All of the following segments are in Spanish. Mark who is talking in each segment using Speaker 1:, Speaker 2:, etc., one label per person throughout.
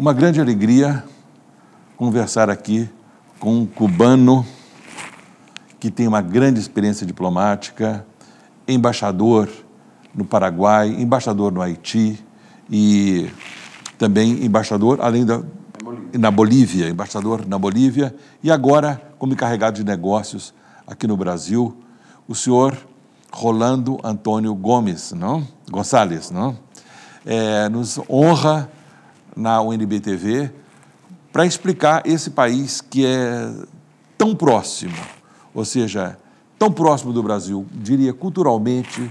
Speaker 1: Uma grande alegria conversar aqui com um cubano que tem uma grande experiência diplomática, embaixador no Paraguai, embaixador no Haiti e também embaixador, além da. Bolívia. Na Bolívia, embaixador na Bolívia, e agora como encarregado de negócios aqui no Brasil, o senhor Rolando Antônio Gomes, não? Gonçalves, não? É, nos honra na UNB TV para explicar esse país que é tão próximo, ou seja, tão próximo do Brasil, diria culturalmente.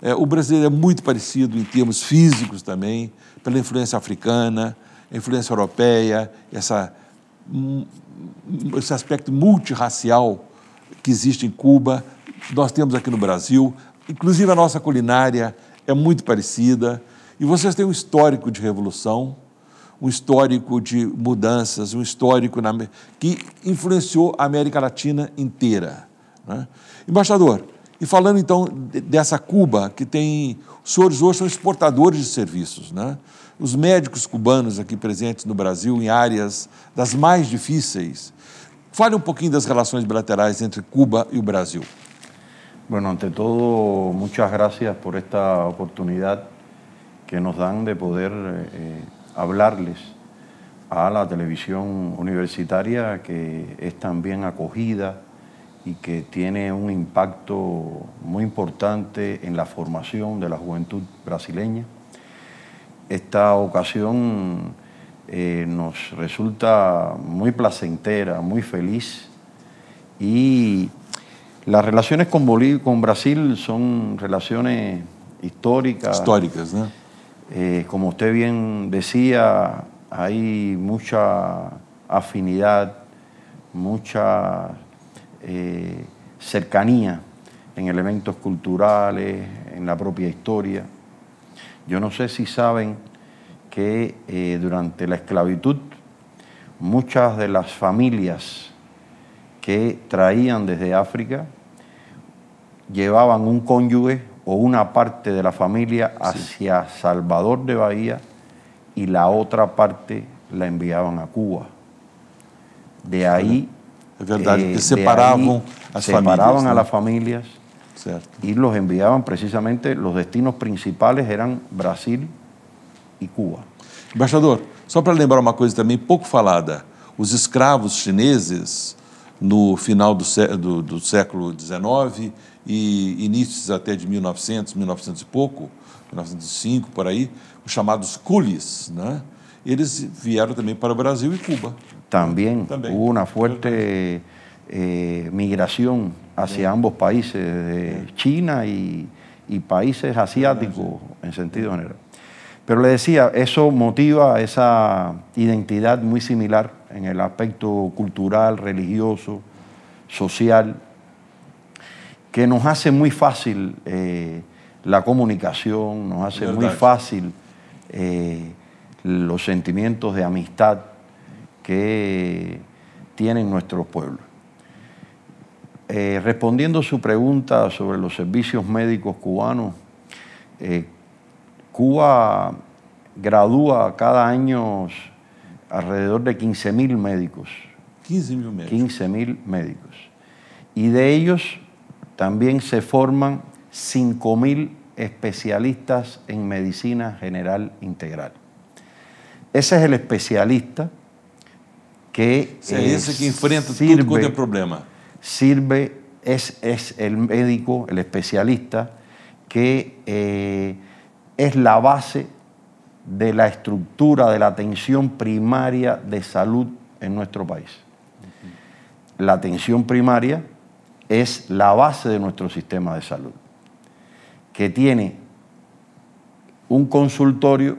Speaker 1: É, o brasileiro é muito parecido em termos físicos também, pela influência africana, influência europeia, essa, hum, esse aspecto multirracial que existe em Cuba, nós temos aqui no Brasil. Inclusive a nossa culinária é muito parecida. E vocês têm um histórico de revolução um histórico de mudanças, um histórico na, que influenciou a América Latina inteira. Né? Embaixador, e falando então dessa Cuba, que tem. Os senhores hoje são exportadores de serviços, né? Os médicos cubanos aqui presentes no Brasil, em áreas das mais difíceis. Fale um pouquinho das
Speaker 2: relações bilaterais entre Cuba e o Brasil. Bueno, ante todo, muchas gracias por esta oportunidad que nos dan de poder eh, hablarles a la televisión universitaria que es también acogida y que tiene un impacto muy importante en la formación de la juventud brasileña. Esta ocasión eh, nos resulta muy placentera, muy feliz y las relaciones con, Bolivia, con Brasil son relaciones históricas. Históricas, ¿no? Eh, como usted bien decía, hay mucha afinidad, mucha eh, cercanía en elementos culturales, en la propia historia. Yo no sé si saben que eh, durante la esclavitud muchas de las familias que traían desde África llevaban un cónyuge o una parte de la familia hacia sí. Salvador de Bahía y la otra parte la enviaban a Cuba. De ahí... É verdade, eh, separavam as famílias. Separavam as famílias e os enviavam precisamente, os destinos principais eram Brasil e Cuba. Embaixador,
Speaker 1: só para lembrar uma coisa também pouco falada, os escravos chineses no final do, do, do século XIX e inicios até de 1900, 1900 e pouco, 1905 e por aí, os chamados coolies, né?
Speaker 2: eles vieram também para o Brasil e Cuba. Também, hubo una fuerte eh, migración hacia ambos países, eh, de China y, y países asiáticos en sentido general. Pero le decía, eso motiva esa identidad muy similar en el aspecto cultural, religioso, social, que nos hace muy fácil eh, la comunicación, nos hace muy fácil eh, los sentimientos de amistad que tienen nuestros pueblos. Eh, respondiendo a su pregunta sobre los servicios médicos cubanos, Cuba gradúa cada año alrededor de 15.000 médicos. 15.000 médicos. médicos. Y de ellos, también se forman 5.000 especialistas en medicina general integral. Ese es el especialista que se dice eh, que enfrenta problema. Sirve, es, el médico, el especialista, que eh, es la base de la estructura de la atención primaria de salud en nuestro país. La atención primaria es la base de nuestro sistema de salud, que tiene un consultorio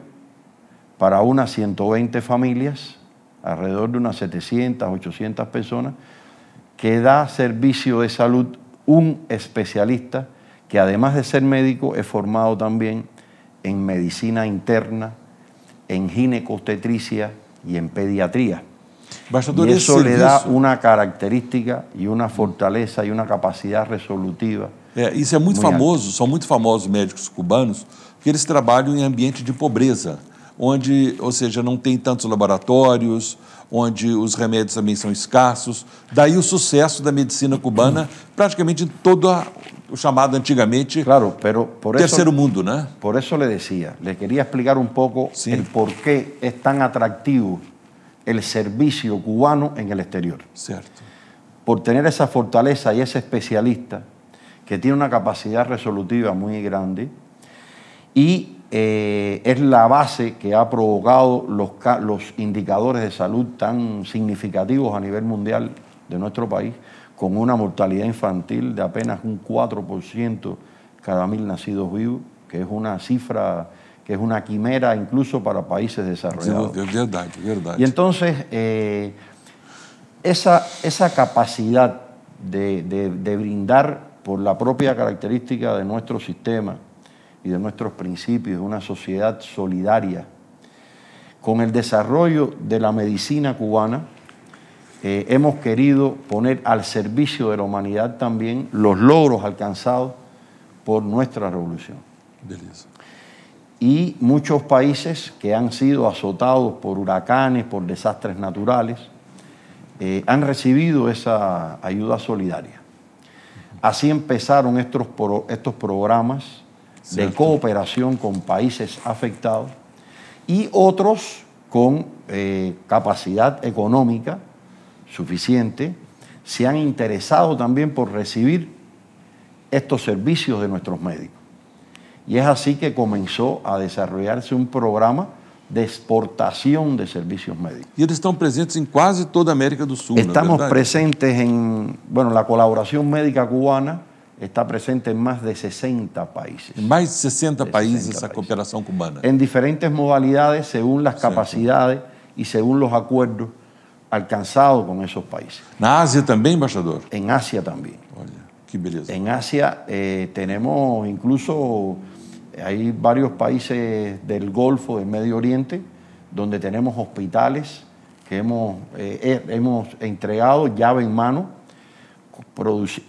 Speaker 2: para unas 120 familias, alrededor de unas 700, 800 personas, que da servicio de salud un especialista que además de ser médico es formado también en medicina interna, en ginecostetricia y en pediatría. Bastador y eso le da una característica y una fortaleza y una capacidad resolutiva.
Speaker 1: É, isso é muito, famoso,
Speaker 2: são muito famosos
Speaker 1: médicos cubanos, porque eles trabalham em ambiente de pobreza, onde, ou seja, não tem tantos laboratórios, onde os remédios também são escassos. Daí o sucesso da medicina cubana, praticamente em todo o chamado antigamente claro, pero por terceiro eso, mundo, né?
Speaker 2: Por isso le decía, le queria explicar um pouco o porquê é tão atrativo el servicio cubano en el exterior. Por tener esa fortaleza y ese especialista que tiene una capacidad resolutiva muy grande y eh, es la base que ha provocado los, los indicadores de salud tan significativos a nivel mundial de nuestro país, con una mortalidad infantil de apenas un 4% cada mil nacidos vivos, que es una cifra que es una quimera incluso para países desarrollados. Y entonces, eh, esa, esa, capacidad de, brindar por la propia característica de nuestro sistema y de nuestros principios, una sociedad solidaria, con el desarrollo de la medicina cubana, eh, hemos querido poner al servicio de la humanidad también los logros alcanzados por nuestra revolución y muchos países que han sido azotados por huracanes, por desastres naturales, eh, han recibido esa ayuda solidaria. Así empezaron estos, estos programas de cooperación con países afectados y otros con eh, capacidad económica suficiente se han interesado también por recibir estos servicios de nuestros médicos. Y es así que comenzó a desarrollarse un programa de exportación de servicios médicos. Y
Speaker 1: ellos están presentes en casi toda América del Sur. Estamos
Speaker 2: presentes en, bueno, la colaboración médica cubana está presente en más de 60 países. En más de 60 países esa cooperación cubana. En diferentes modalidades según las capacidades y según los acuerdos alcanzados con esos países. ¿En
Speaker 1: Asia también,
Speaker 2: embajador? En Asia también. qué belleza. En Asia eh, tenemos incluso hay varios países del Golfo, del Medio Oriente, donde tenemos hospitales que hemos, eh, eh, hemos entregado llave en mano,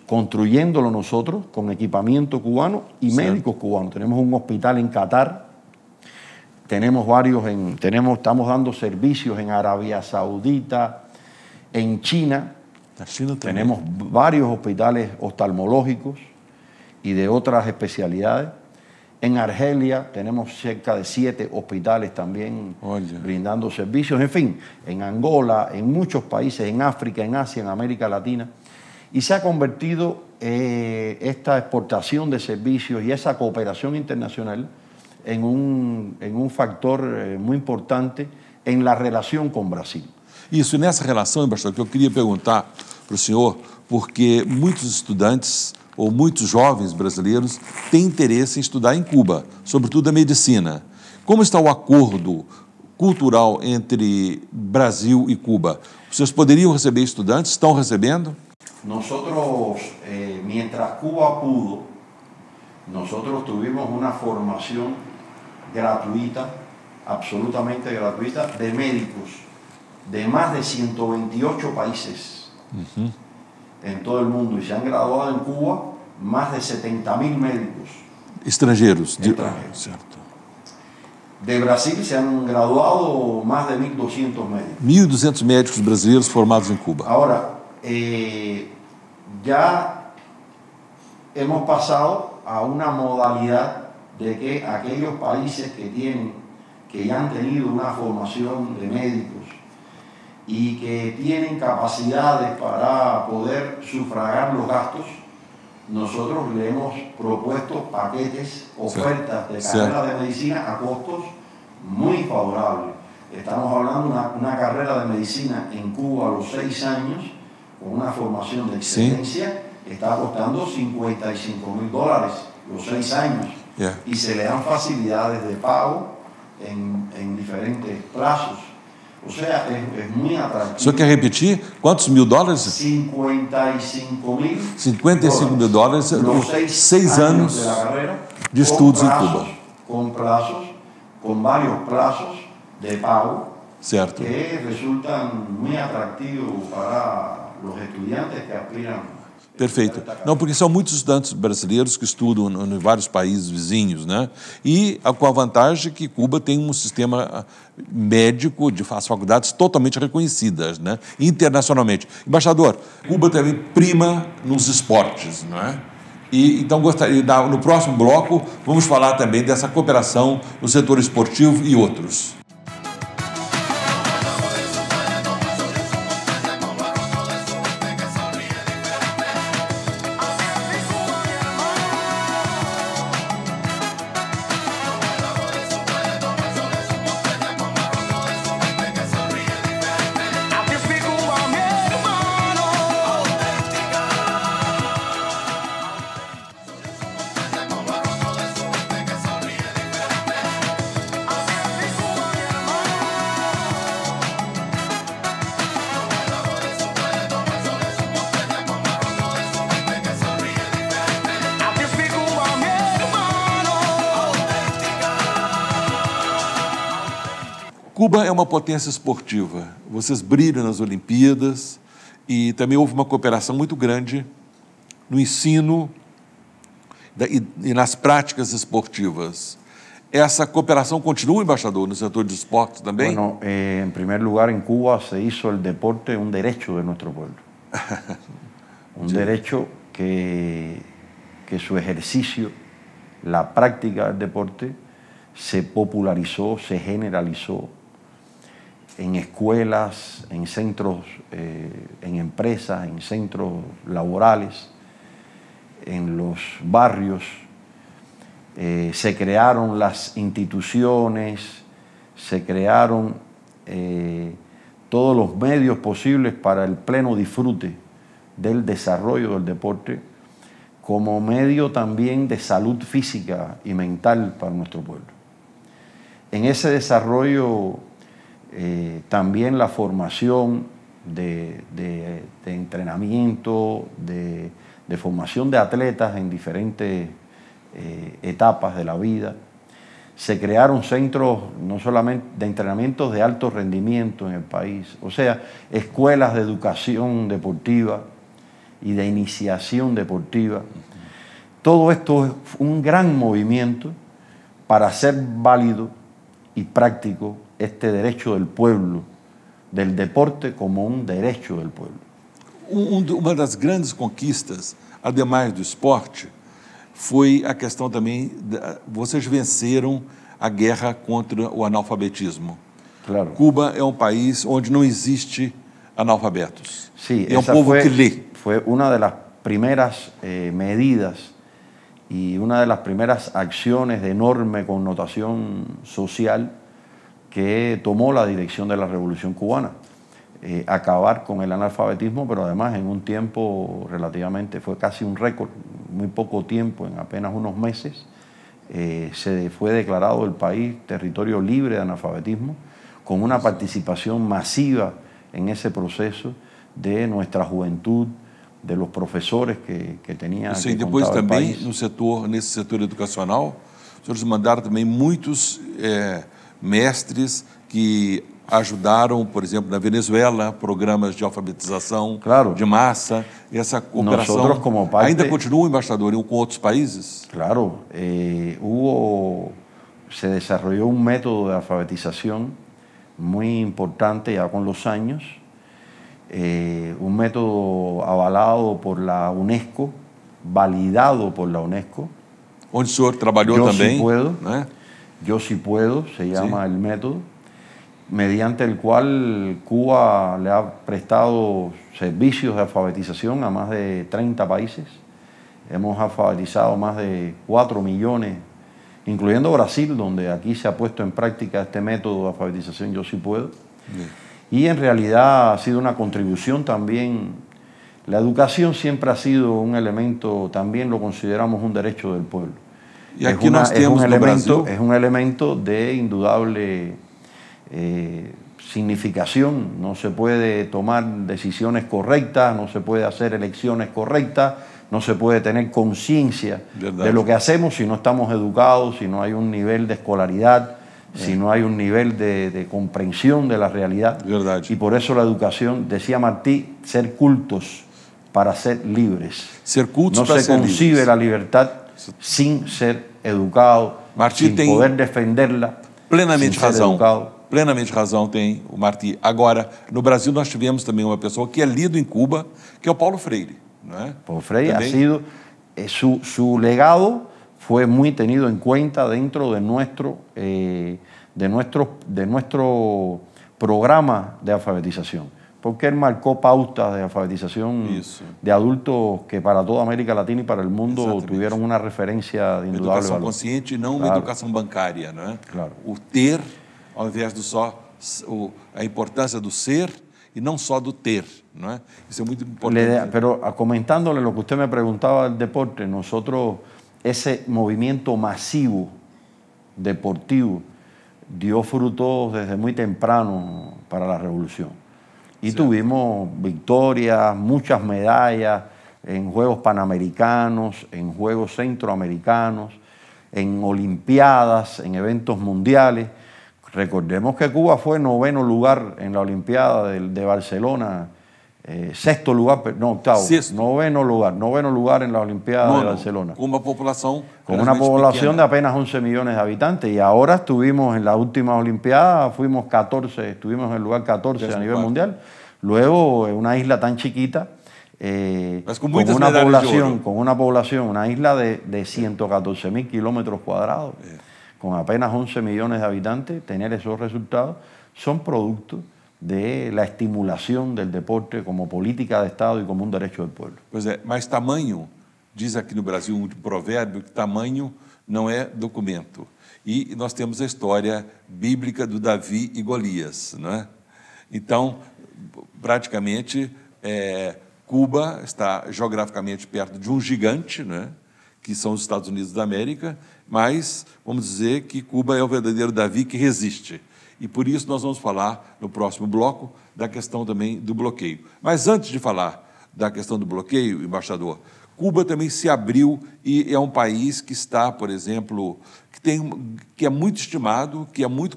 Speaker 2: construyéndolo nosotros con equipamiento cubano y médicos cubanos. Tenemos un hospital en Qatar, tenemos varios en, tenemos, estamos dando servicios en Arabia Saudita, en China tenemos varios hospitales oftalmológicos y de otras especialidades. En Argelia tenemos cerca de siete hospitales también brindando servicios. En fin, en Angola, en muchos países, en África, en Asia, en América Latina. Y se ha convertido eh, esta exportación de servicios y esa cooperación internacional en un, en un factor eh, muy importante en la relación con Brasil.
Speaker 1: Isso, nessa relação, embaixador, que yo quería preguntar para o senhor, porque muchos estudiantes... ou muitos jovens brasileiros têm interesse em estudar em Cuba, sobretudo a medicina. Como está o acordo cultural entre Brasil e Cuba? Vocês poderiam receber estudantes? Estão recebendo?
Speaker 2: Nós, eh, mientras Cuba pudo, nós tivemos uma formação gratuita, absolutamente gratuita, de médicos de mais de 128 países. Uh -huh. en todo el mundo y se han graduado en Cuba más de 70.000 médicos.
Speaker 1: Extranjeros.
Speaker 2: De Brasil se han graduado más de 1.200
Speaker 1: médicos. 1.200 médicos brasileños formados en em Cuba. Ahora,
Speaker 2: eh, ya hemos pasado a una modalidad de que aquellos países que tienen, que ya han tenido una formación de médicos y que tienen capacidades para poder sufragar los gastos, nosotros le hemos propuesto paquetes, ofertas de carreras de medicina a costos muy favorables. Estamos hablando de una, carrera de medicina en Cuba a los seis años, con una formación de excelencia, está costando 55 mil dólares los seis años. Y se le dan facilidades de pago en, en diferentes plazos. É o senhor quer
Speaker 1: repetir? Quantos mil dólares?
Speaker 2: 55 mil.
Speaker 1: 55 mil dólares nos seis, seis anos de,
Speaker 2: carreira, de estudos prazos, em Cuba. Com prazos, com vários prazos de pago.
Speaker 1: Certo. Que
Speaker 2: resultam muito atrativos para os estudantes que aspiram Perfeito. Não, porque
Speaker 1: são muitos estudantes brasileiros que estudam em vários países vizinhos, né? E com a vantagem que Cuba tem um sistema ah, médico de faculdades totalmente reconhecidas, né? Internacionalmente. Embaixador, Cuba também prima nos esportes, não é? E, então, gostaria, no próximo bloco, vamos falar também dessa cooperação no setor esportivo e outros. potência esportiva, vocês brilham nas Olimpíadas e também houve uma cooperação muito grande no ensino e nas práticas esportivas. essa cooperação continua embaixador, no setor de esportes também Bueno, eh,
Speaker 2: lugar, em Cuba se hizo el deporte un derecho de nuestro pueblo. un direito derecho que, que su ejercicio, la práctica del deporte, se popularizó, se generalizó en escuelas, en centros, eh, en empresas, en centros laborales, en los barrios. Eh, se crearon las instituciones, se crearon eh, todos los medios posibles para el pleno disfrute del desarrollo del deporte como medio también de salud física y mental para nuestro pueblo. En ese desarrollo eh, también la formación de, entrenamiento, de, formación de atletas en diferentes eh, etapas de la vida. Se crearon centros no solamente de entrenamientos de alto rendimiento en el país, o sea, escuelas de educación deportiva y de iniciación deportiva. Todo esto es un gran movimiento para ser válido y práctico este derecho del pueblo, del deporte como um derecho del pueblo. uma das grandes
Speaker 1: conquistas, ademais do esporte, foi a questão também. vocês venceram a guerra contra o analfabetismo. Claro. Cuba é um
Speaker 2: país onde não existe analfabetos. Sí, é um povo que lê. Foi uma das primeiras eh, medidas e uma das primeiras ações de enorme conotação social que tomó la dirección de la Revolución Cubana. Eh, acabar con el analfabetismo, pero además en un tiempo relativamente, fue casi un récord, muy poco tiempo, en apenas unos meses, eh, se fue declarado el país territorio libre de analfabetismo, con una participación masiva en ese proceso de nuestra juventud, de los profesores que, que tenía. el que en depois também
Speaker 1: no en ese sector educacional, se senhores también muchos muchos eh, mestres que ajudaram, por exemplo, na Venezuela, programas de alfabetização claro. de massa. Essa cooperação Nosotros, como parte, ainda
Speaker 2: continua, embaixador, com outros países? Claro. Eh, hubo, se desarrolló um método de alfabetização muito importante já com os anos, eh, un método avalado por la UNESCO, validado por la UNESCO.
Speaker 1: Onde o senhor trabalhou Yo também. puedo,
Speaker 2: né? Yo sí puedo, se llama el método, mediante el cual Cuba le ha prestado servicios de alfabetización a más de 30 países. Hemos alfabetizado más de 4 millones, incluyendo Brasil, donde aquí se ha puesto en práctica este método de alfabetización Yo sí puedo. Y en realidad ha sido una contribución también. La educación siempre ha sido un elemento, también lo consideramos un derecho del pueblo y aquí es, un elemento, es, un elemento, de indudable eh, significación. No se puede tomar decisiones correctas, no se puede hacer elecciones correctas, no se puede tener conciencia de lo que hacemos si no estamos educados, si no hay un nivel de escolaridad, si no hay un nivel de, comprensión de la realidad. Y por eso la educación, decía Martí, ser cultos para ser libres. Ser cultos no se concibe la libertad sem ser educado,
Speaker 1: Martí sem tem poder defendê-la. Plenamente razão. Educado. Plenamente razão tem o Martí. Agora, no Brasil nós tivemos também uma pessoa que é lido em Cuba, que é o Paulo Freire.
Speaker 2: é? Paulo Freire também. ha sido eh, su, su legado foi muito tenido em conta dentro de nosso, eh, de nuestro de nuestro programa de alfabetização. porque él marcó pautas de alfabetización de adultos que para toda América Latina y para el mundo tuvieron una referencia de indudable Educación consciente y
Speaker 1: no una educación bancaria. bancária, ¿no?
Speaker 2: Claro. O ter,
Speaker 1: ao invés do só, a ser y e no solo del ter, ¿no es muy importante.
Speaker 2: pero comentándole lo que usted me preguntaba del deporte, nosotros ese movimiento masivo deportivo dio frutos desde muy temprano para la revolución. Y tuvimos victorias, muchas medallas en Juegos Panamericanos, en Juegos Centroamericanos, en Olimpiadas, en eventos mundiales. Recordemos que Cuba fue noveno lugar en la Olimpiada de, de Barcelona eh, sexto lugar, no octavo, noveno lugar, noveno lugar en la Olimpiada de Barcelona. Con una población de apenas 11 millones de habitantes. Y ahora estuvimos en la última Olimpiada, fuimos 14, estuvimos en el lugar 14 a nivel mundial. Luego, una isla tan chiquita, eh, con una población, con una población, una isla de, de 114 mil kilómetros cuadrados, eh. con apenas 11 millones de habitantes, tener esos resultados son productos de la estimulación del deporte como política de Estado y como un derecho del pueblo. Pois
Speaker 1: é, eh, mas tamanho, diz aqui no Brasil um provérbio que tamanho não é documento. E nós temos a história bíblica do Davi e Golias, não é? Então, praticamente, eh, Cuba está geograficamente perto de um gigante, né, que são os Estados Unidos da América, mas vamos dizer que Cuba é o verdadeiro Davi que resiste. E por isso nós vamos falar no próximo bloco da questão também do bloqueio. Mas antes de falar da questão do bloqueio, embaixador, Cuba também se abriu e é um país que está, por exemplo, que, tem, que é muito estimado, que é muito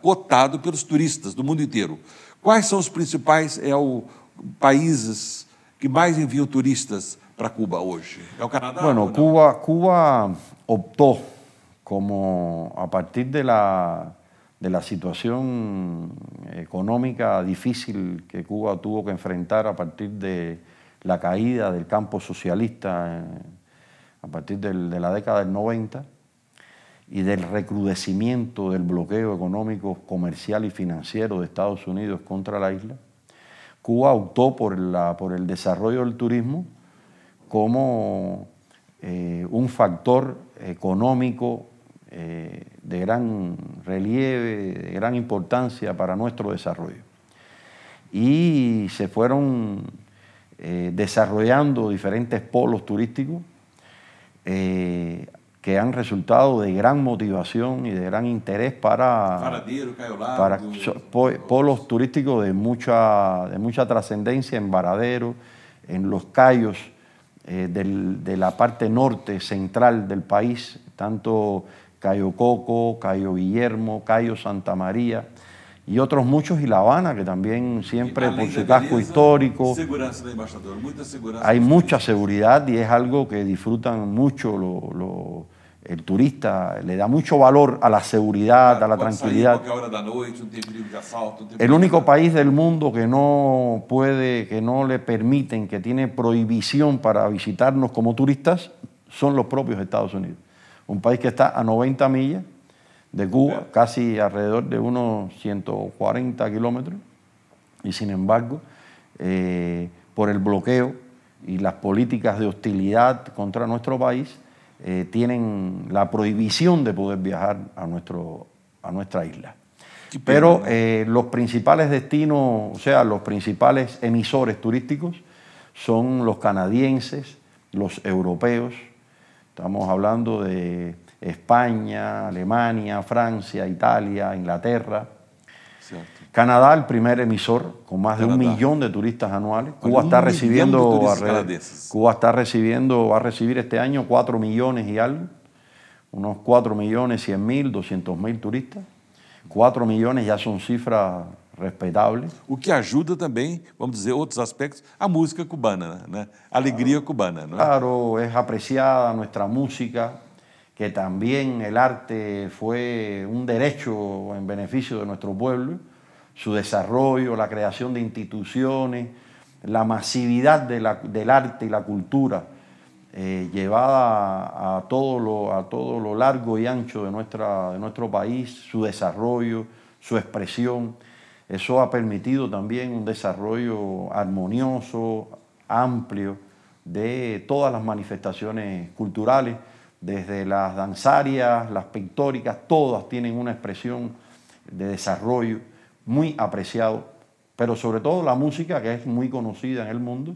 Speaker 1: cotado pelos turistas do mundo inteiro. Quais são os principais é, o, países que mais enviam turistas para Cuba hoje? É o Canadá? Bueno,
Speaker 2: Cuba, Cuba optou como a partir de la de la situación económica difícil que Cuba tuvo que enfrentar a partir de la caída del campo socialista eh, a partir de la década del 90 y del recrudecimiento del bloqueo económico, comercial y financiero de Estados Unidos contra la isla, Cuba optó por, el desarrollo del turismo como eh, un factor económico eh, de gran relieve, de gran importancia para nuestro desarrollo. Y se fueron eh, desarrollando diferentes polos turísticos eh, que han resultado de gran motivación y de gran interés para, para polos turísticos de mucha, de mucha trascendencia en Varadero, en los callos eh, de la parte norte, central del país, tanto Cayo Coco, Cayo Guillermo, Cayo Santa María y otros muchos y La Habana, que también siempre por su casco histórico hay mucha seguridad y es algo que disfrutan mucho los el turista, le da mucho valor a la seguridad, a la tranquilidad. el único país del mundo que no puede, que no le permiten, que tiene prohibición para visitarnos como turistas, son los propios Estados Unidos un país que está a 90 millas de Cuba, casi alrededor de unos 140 kilómetros, y sin embargo, eh, por el bloqueo y las políticas de hostilidad contra nuestro país, eh, tienen la prohibición de poder viajar a, nuestro, a nuestra isla. Pero eh, los principales destinos, o sea, los principales emisores turísticos son los canadienses, los europeos, Estamos hablando de España, Alemania, Francia, Italia, Inglaterra. Canadá, el primer emisor, con más de un millón de turistas anuales. Cuba está recibiendo, Cuba está recibiendo, va a recibir este año 4 millones y algo, unos 4 millones 100 mil, 200 mil turistas. 4 millones ya son cifras respeitável. O que ayuda también, vamos decir, otros aspectos, a música cubana, né? alegria cubana. Claro, es apreciada nuestra música, que también el arte fue un derecho en beneficio de nuestro pueblo, su desarrollo, la creación de instituciones, la masividad del arte y la cultura. Eh, llevada a todo, lo, a todo lo largo y ancho de, nuestra, de nuestro país, su desarrollo, su expresión. Eso ha permitido también un desarrollo armonioso, amplio, de todas las manifestaciones culturales, desde las danzarias, las pictóricas, todas tienen una expresión de desarrollo muy apreciado, pero sobre todo la música, que es muy conocida en el mundo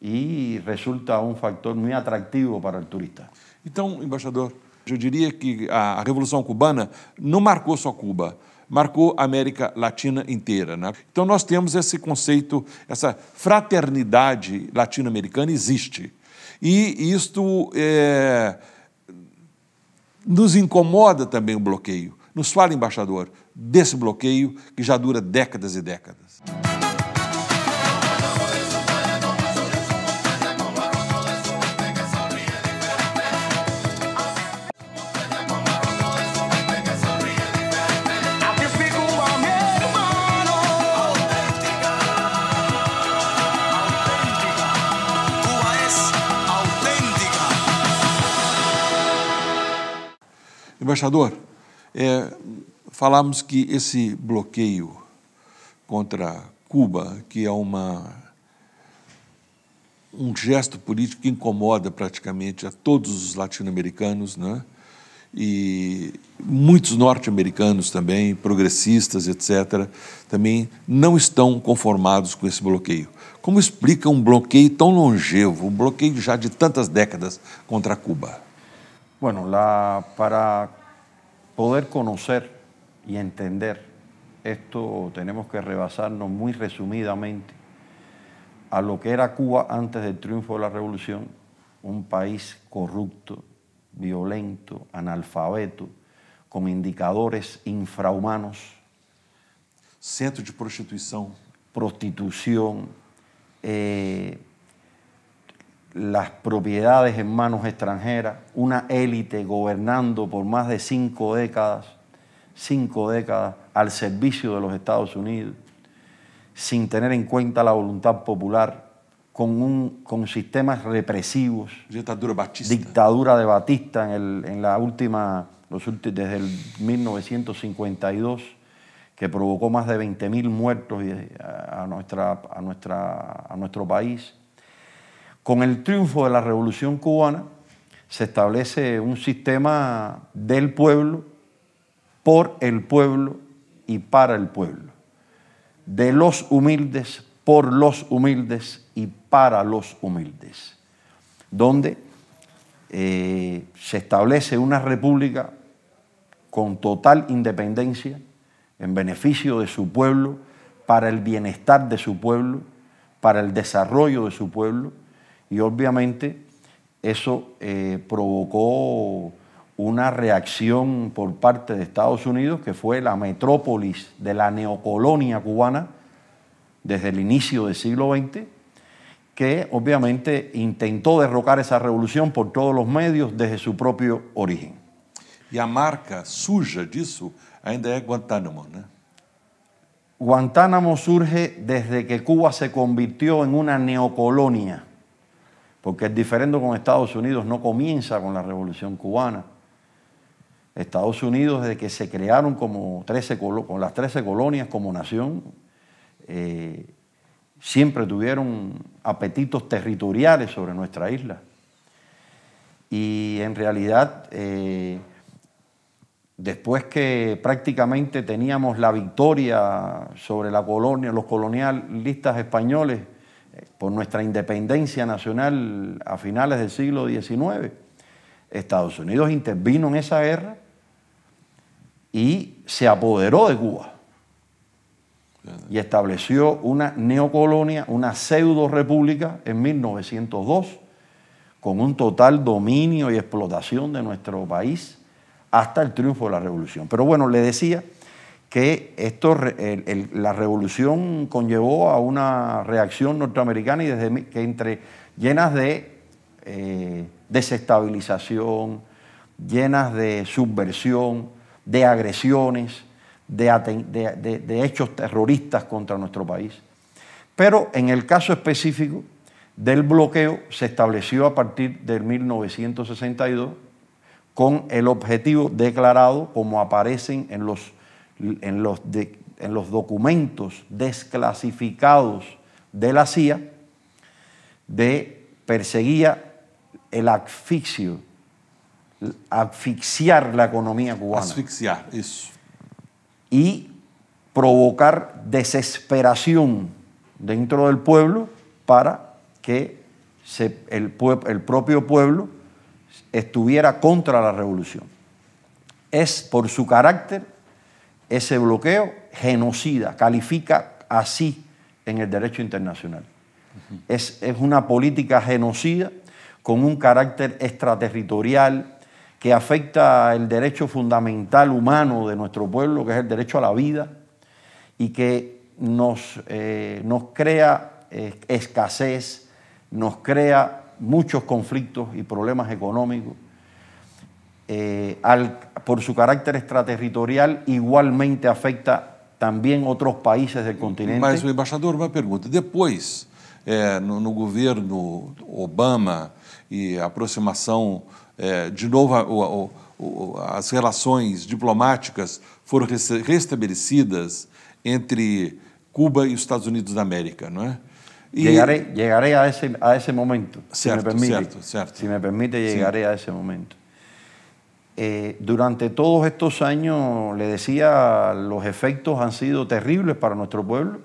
Speaker 2: y resulta un factor muy atractivo para el turista. Entonces, Embajador, yo diría que
Speaker 1: la Revolución Cubana no marcó só Cuba, marcou a América Latina inteira. Né? Então nós temos esse conceito, essa fraternidade latino-americana existe. E isto é, nos incomoda também o bloqueio. Nos fala, embaixador, desse bloqueio que já dura décadas e décadas. embaixador, é, falamos que esse bloqueio contra Cuba, que é uma, um gesto político que incomoda praticamente a todos os latino-americanos, né? e muitos norte-americanos também, progressistas, etc., também não estão conformados com esse bloqueio. Como explica um bloqueio tão longevo, um
Speaker 2: bloqueio já de tantas décadas contra Cuba? Bueno, la, para poder conocer y entender, esto tenemos que rebasarnos muy resumidamente, a lo que era Cuba antes del triunfo de la revolución, un país corrupto, violento, analfabeto, con indicadores infrahumanos. Centro de prostitución. Prostitución. Eh, las propiedades en manos extranjeras, una élite gobernando por más de cinco décadas, cinco décadas al servicio de los Estados Unidos, sin tener en cuenta la voluntad popular, con, sistemas represivos, dictadura, de Batista en, la última, desde el 1952, que provocó más de 20.000 muertos eh, a, a nuestro país con el triunfo de la Revolución Cubana se establece un sistema del pueblo, por el pueblo y para el pueblo. De los humildes, por los humildes y para los humildes. Donde eh, se establece una república con total independencia, en beneficio de su pueblo, para el bienestar de su pueblo, para el desarrollo de su pueblo y obviamente eso eh, provocó una reacción por parte de Estados Unidos, que fue la metrópolis de la neocolonia cubana desde el inicio del siglo XX, que obviamente intentó derrocar esa revolución por todos los medios desde su propio origen. Y a marca suya eso ainda es Guantánamo, ¿no? Guantánamo surge desde que Cuba se convirtió en una neocolonia porque el diferendo con Estados Unidos no comienza con la revolución cubana. Estados Unidos, desde que se crearon como con las 13 colonias como nación, eh, siempre tuvieron apetitos territoriales sobre nuestra isla. Y en realidad, eh, después que prácticamente teníamos la victoria sobre la colonia, los colonialistas españoles, por nuestra independencia nacional a finales del siglo XIX, Estados Unidos intervino en esa guerra y se apoderó de Cuba y estableció una neocolonia, una pseudo república en 1902, con un total dominio y explotación de nuestro país hasta el triunfo de la revolución. Pero bueno, le decía que esto, la revolución conllevó a una reacción norteamericana y desde que entre llenas de eh, desestabilización, llenas de subversión, de agresiones, de, de hechos terroristas contra nuestro país. Pero en el caso específico del bloqueo se estableció a partir del 1962 con el objetivo declarado como aparecen en los en los, en los documentos desclasificados de la CIA, de perseguía el asfixio, asfixiar la economía cubana. Asfixiar, eso. Y provocar desesperación dentro del pueblo para que el, el propio pueblo estuviera contra la revolución. Es por su carácter ese bloqueo genocida, califica así en el derecho internacional. es, una política genocida con un carácter extraterritorial que afecta el derecho fundamental humano de nuestro pueblo, que es el derecho a la vida, y que nos, eh, nos crea eh, escasez, nos crea muchos conflictos y problemas económicos, eh, al, por su carácter extraterritorial, igualmente afecta também outros países do continente. Mas o
Speaker 1: embaixador, uma pergunta. Depois, eh, no, no, governo Obama e aproximação, eh, de novo, o, o, as relações diplomáticas foram restabelecidas entre
Speaker 2: Cuba e os Estados Unidos da América, não é? Llegaré, llegaré a, esse, a esse momento, certo, se me permite. Certo, Se me permite, llegaré a esse momento. Eh, durante todos estos años, le decía, los efectos han sido terribles para nuestro pueblo,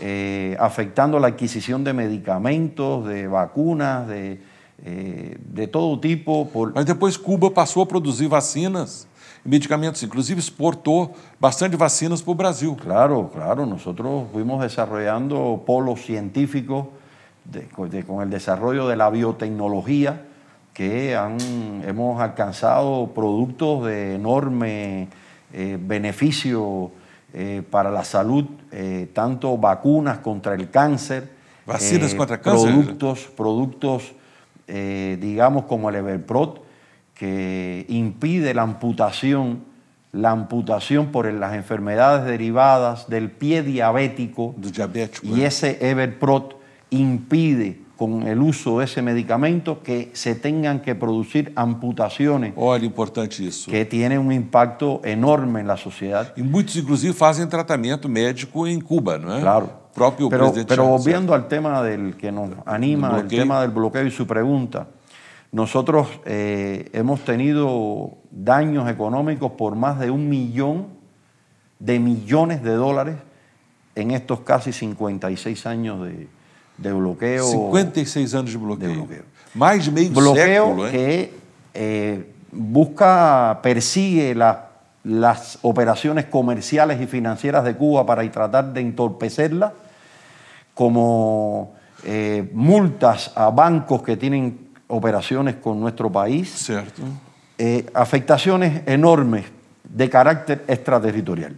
Speaker 2: eh, afectando la adquisición de medicamentos, de vacunas, de, eh, de todo tipo. Por... después Cuba pasó a producir vacinas e medicamentos, inclusive exportó bastante vacinas para Brasil. Claro, claro, nosotros fuimos desarrollando polos científicos con el desarrollo de la biotecnología que han, hemos alcanzado productos de enorme eh, beneficio eh, para la salud, eh, tanto vacunas contra el cáncer, productos, productos digamos como el Everprot, que impide la amputación, la amputación por las enfermedades derivadas del pie diabético, diabético y ese Everprot impide con el uso de ese medicamento que se tengan que producir amputaciones. Olha, importante eso Que tiene un impacto enorme en la sociedad. Y muchos inclusive hacen tratamiento médico en Cuba, ¿no
Speaker 1: es? Claro. Propio pero, volviendo
Speaker 2: al tema del que nos anima, el tema del bloqueo y su pregunta. Nosotros eh, hemos tenido daños económicos por más de un millón de millones de dólares en estos casi 56 años de, bloqueo.
Speaker 1: 56 años de bloqueo.
Speaker 2: más de medio bloqueo Bloqueo ¿eh? que eh, busca, persigue las, operaciones comerciales y financieras de Cuba para tratar de entorpecerlas, como eh, multas a bancos que tienen operaciones con nuestro país. Cierto. afectaciones enormes de carácter extraterritorial.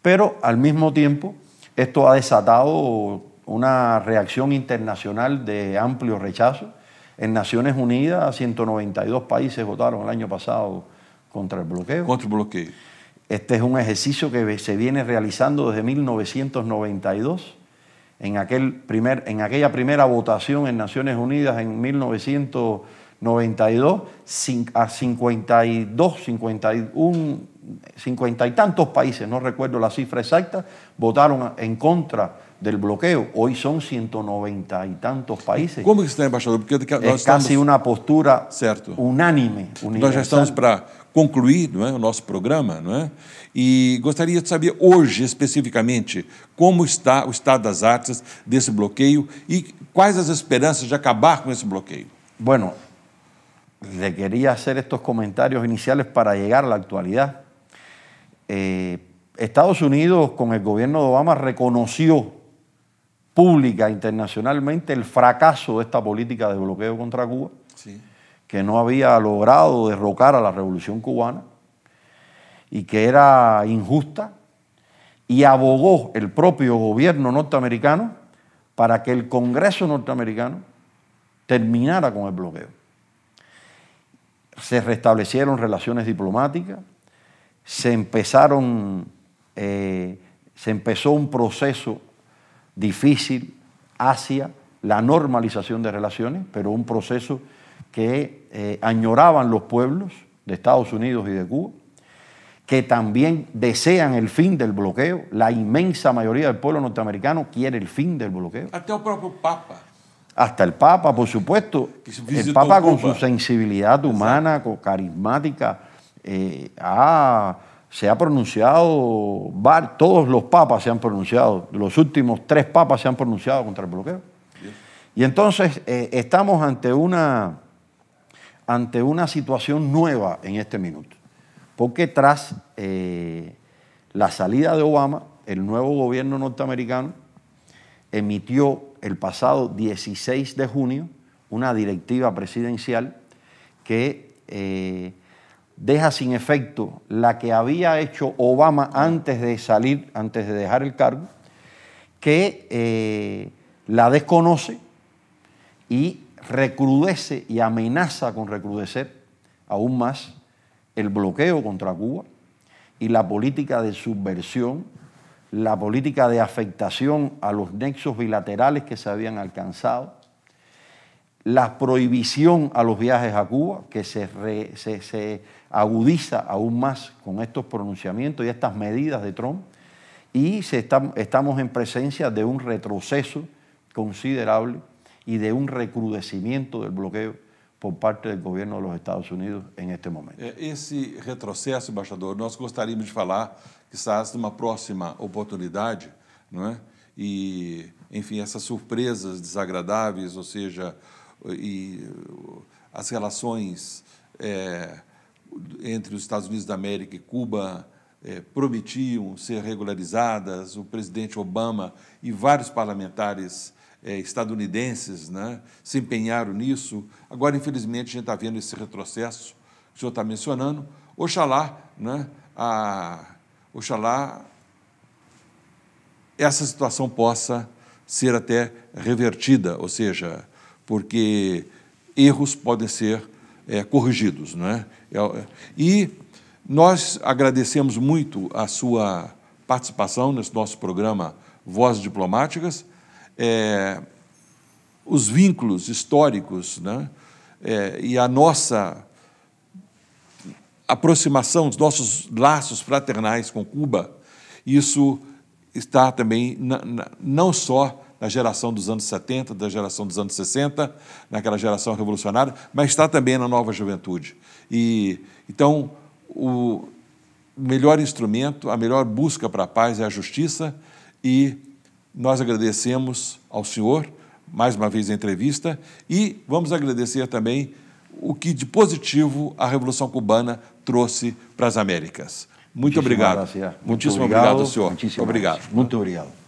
Speaker 2: Pero al mismo tiempo, esto ha desatado una reacción internacional de amplio rechazo. En Naciones Unidas, 192 países votaron el año pasado contra el bloqueo. Contra el bloqueo. Este es un ejercicio que se viene realizando desde 1992. En, aquel primer, en aquella primera votación en Naciones Unidas en 1992, a 52, 51, 50 y tantos países, no recuerdo la cifra exacta, votaron en contra del bloqueo. Hoy son 190 y tantos países. ¿Cómo está, embajador? Porque es casi una postura unánime. nosotros estamos para concluir
Speaker 1: não nosso programa, y é? saber hoy específicamente cómo está el estado de las artes de ese y y e son las esperanzas de acabar con ese
Speaker 2: bloqueo Bueno, le quería hacer estos comentarios iniciales para llegar a la actualidad. Eh, Estados Unidos con el gobierno de Obama reconoció pública internacionalmente el fracaso de esta política de bloqueo contra Cuba, que no había logrado derrocar a la revolución cubana y que era injusta, y abogó el propio gobierno norteamericano para que el Congreso norteamericano terminara con el bloqueo. Se restablecieron relaciones diplomáticas, se empezaron, eh, se empezó un proceso difícil hacia la normalización de relaciones, pero un proceso que eh, añoraban los pueblos de Estados Unidos y de Cuba, que también desean el fin del bloqueo. La inmensa mayoría del pueblo norteamericano quiere el fin del bloqueo. Hasta
Speaker 1: el propio Papa.
Speaker 2: Hasta el Papa, por supuesto. El Papa con su sensibilidad humana, carismática, eh, ha se ha pronunciado, todos los papas se han pronunciado, los últimos tres papas se han pronunciado contra el bloqueo. Y entonces eh, estamos ante una, ante una situación nueva en este minuto, porque tras eh, la salida de Obama, el nuevo gobierno norteamericano emitió el pasado 16 de junio una directiva presidencial que... Eh, deja sin efecto la que había hecho Obama antes de salir, antes de dejar el cargo, que eh, la desconoce y recrudece y amenaza con recrudecer aún más el bloqueo contra Cuba y la política de subversión, la política de afectación a los nexos bilaterales que se habían alcanzado, la prohibición a los viajes a Cuba, que se, se agudiza aún más con estos pronunciamientos y estas medidas de Trump y se estamos en presencia de un retroceso considerable y de un recrudecimiento del bloqueo por parte del gobierno de los Estados Unidos en este momento.
Speaker 1: Eh, esse retroceso, embaixador, nos gostaríamos de falar, quizás, una próxima oportunidad não é? E, enfim, essas surpresas desagradáveis, ou seja, e as relações eh, entre os Estados Unidos da América e Cuba é, prometiam ser regularizadas, o presidente Obama e vários parlamentares é, estadunidenses né, se empenharam nisso. Agora, infelizmente, a gente está vendo esse retrocesso que o senhor está mencionando. Oxalá, né, a, oxalá essa situação possa ser até revertida, ou seja, porque erros podem ser é, corrigidos, não é? É, e nós agradecemos muito a sua participação nesse nosso programa Vozes Diplomáticas, é, os vínculos históricos né, é, e a nossa aproximação, os nossos laços fraternais com Cuba, isso está também na, na, não só na geração dos anos 70, da geração dos anos 60, naquela geração revolucionária, mas está também na nova juventude. E então o melhor instrumento, a melhor busca para a paz é a justiça e nós agradecemos ao senhor mais uma vez a entrevista e vamos agradecer também o que de positivo a Revolução Cubana trouxe para as Américas. Muito Muitíssimo obrigado. Muito Muitíssimo obrigado, obrigado senhor. Muitíssimo obrigado.
Speaker 2: Muito obrigado.